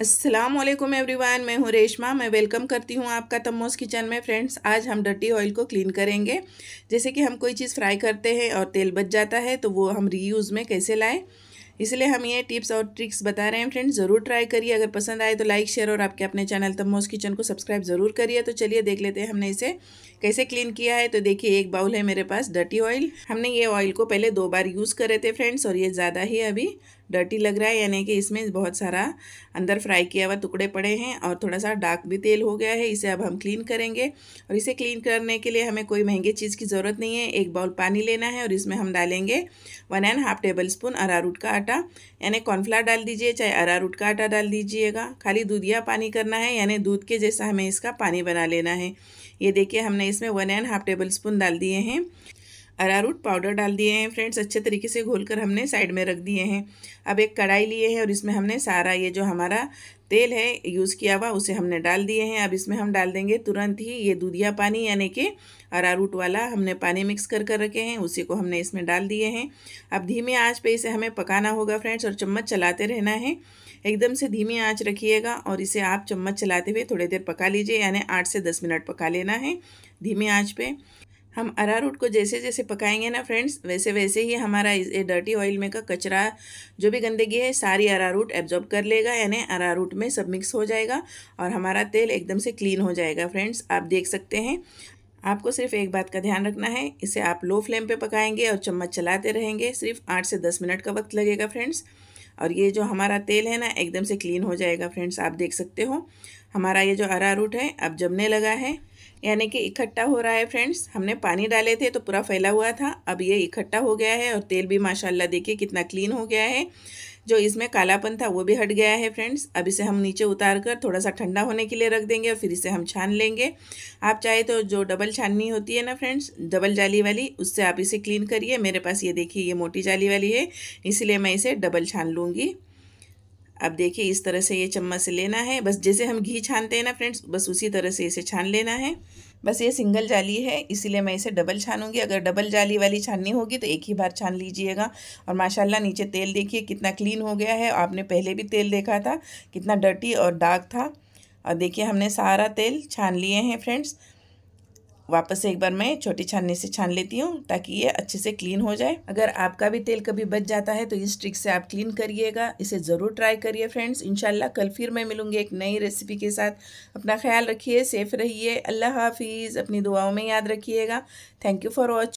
अस्सलाम वालेकुम एवरीवन मैं हूँ रेशमा मैं वेलकम करती हूँ आपका तमोस किचन में फ्रेंड्स आज हम डटी ऑयल को क्लीन करेंगे जैसे कि हम कोई चीज़ फ्राई करते हैं और तेल बच जाता है तो वो हम रीयूज़ में कैसे लाएं इसलिए हम ये टिप्स और ट्रिक्स बता रहे हैं फ्रेंड्स ज़रूर ट्राई करिए अगर पसंद आए तो लाइक शेयर और आपके अपने चैनल तमोस किचन को सब्सक्राइब ज़रूर करिए तो चलिए देख लेते हैं हमने इसे कैसे क्लीन किया है तो देखिए एक बाउल है मेरे पास डर्टी ऑयल हमने ये ऑयल को पहले दो बार यूज़ करे थे फ्रेंड्स और ये ज़्यादा ही अभी डर्टी लग रहा है यानी कि इसमें बहुत सारा अंदर फ्राई किया हुआ टुकड़े पड़े हैं और थोड़ा सा डार्क भी तेल हो गया है इसे अब हम क्लीन करेंगे और इसे क्लीन करने के लिए हमें कोई महंगे चीज़ की ज़रूरत नहीं है एक बाउल पानी लेना है और इसमें हम डालेंगे one and half tablespoon arrowroot का आटा यानी कॉर्नफ्लावर डाल दीजिए चाहे अरारूट का आटा डाल दीजिएगा खाली दूधिया पानी करना है यानी दूध के जैसा हमें इसका पानी बना लेना है ये देखिए हमने इसमें one and half tablespoon डाल दिए हैं अरारूट पाउडर डाल दिए हैं फ्रेंड्स अच्छे तरीके से घोलकर हमने साइड में रख दिए हैं अब एक कढ़ाई लिए हैं और इसमें हमने सारा ये जो हमारा तेल है यूज़ किया हुआ उसे हमने डाल दिए हैं अब इसमें हम डाल देंगे तुरंत ही ये दूधिया पानी यानी कि अरारूट वाला हमने पानी मिक्स कर कर रखे हैं उसी को हमने इसमें डाल दिए हैं अब धीमी आंच पे इसे हमें पकाना होगा फ्रेंड्स और चम्मच चलाते रहना है एकदम से धीमी आंच रखिएगा और इसे आप चम्मच चलाते हुए थोड़ी देर पका लीजिए यानी आठ से दस मिनट पका लेना है धीमी आँच पर हम अरारूट को जैसे जैसे पकाएंगे ना फ्रेंड्स वैसे वैसे ही हमारा इस डर्टी ऑयल में का कचरा जो भी गंदगी है सारी अरारूट एब्जॉर्ब कर लेगा यानी अरारूट में सब मिक्स हो जाएगा और हमारा तेल एकदम से क्लीन हो जाएगा फ्रेंड्स आप देख सकते हैं आपको सिर्फ एक बात का ध्यान रखना है इसे आप लो फ्लेम पर पकाएंगे और चम्मच चलाते रहेंगे सिर्फ आठ से दस मिनट का वक्त लगेगा फ्रेंड्स और ये जो हमारा तेल है ना एकदम से क्लीन हो जाएगा फ्रेंड्स आप देख सकते हो हमारा ये जो अरारूट है अब जमने लगा है यानी कि इकट्ठा हो रहा है फ्रेंड्स हमने पानी डाले थे तो पूरा फैला हुआ था अब ये इकट्ठा हो गया है और तेल भी माशाल्लाह देखिए कितना क्लीन हो गया है जो इसमें कालापन था वो भी हट गया है फ्रेंड्स अब इसे हम नीचे उतार कर थोड़ा सा ठंडा होने के लिए रख देंगे और फिर इसे हम छान लेंगे आप चाहे तो जो डबल छाननी होती है ना फ्रेंड्स डबल जाली वाली उससे आप इसे क्लीन करिए मेरे पास ये देखिए ये मोटी जाली वाली है इसीलिए मैं इसे डबल छान लूँगी अब देखिए इस तरह से ये चम्मच से लेना है बस जैसे हम घी छानते हैं ना फ्रेंड्स बस उसी तरह से इसे छान लेना है बस ये सिंगल जाली है इसीलिए मैं इसे डबल छानूंगी अगर डबल जाली वाली छाननी होगी तो एक ही बार छान लीजिएगा और माशाल्लाह नीचे तेल देखिए कितना क्लीन हो गया है आपने पहले भी तेल देखा था कितना डर्टी और डार्क था और देखिए हमने सारा तेल छान लिए हैं फ्रेंड्स वापस एक बार मैं छोटी छाननी से छान लेती हूँ ताकि ये अच्छे से क्लीन हो जाए अगर आपका भी तेल कभी बच जाता है तो इस ट्रिक से आप क्लीन करिएगा इसे ज़रूर ट्राई करिए फ्रेंड्स इनशाला कल फिर मैं मिलूंगी एक नई रेसिपी के साथ अपना ख्याल रखिए सेफ रहिए अल्लाह हाफिज़ अपनी दुआओं में याद रखिएगा थैंक यू फॉर वॉचिंग